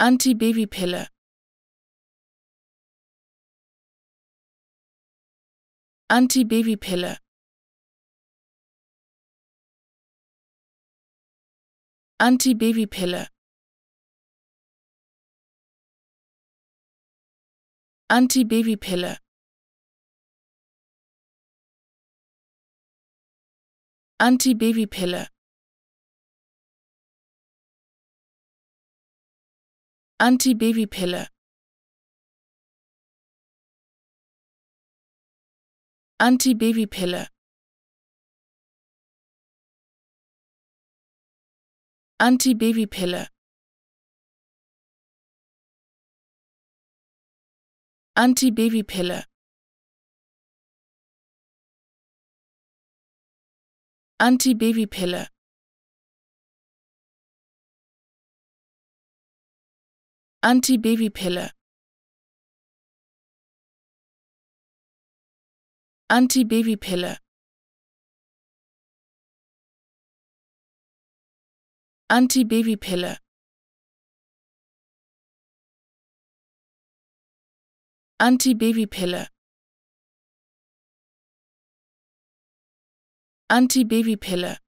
Antibabypille Antibabypille Antibabypille Antibabypille Antibabypille Antibabypille Antibabypille Antibabypille Antibabypille Antibabypille Antibabypille Antibabypille Antibabypille Antibabypille Antibabypille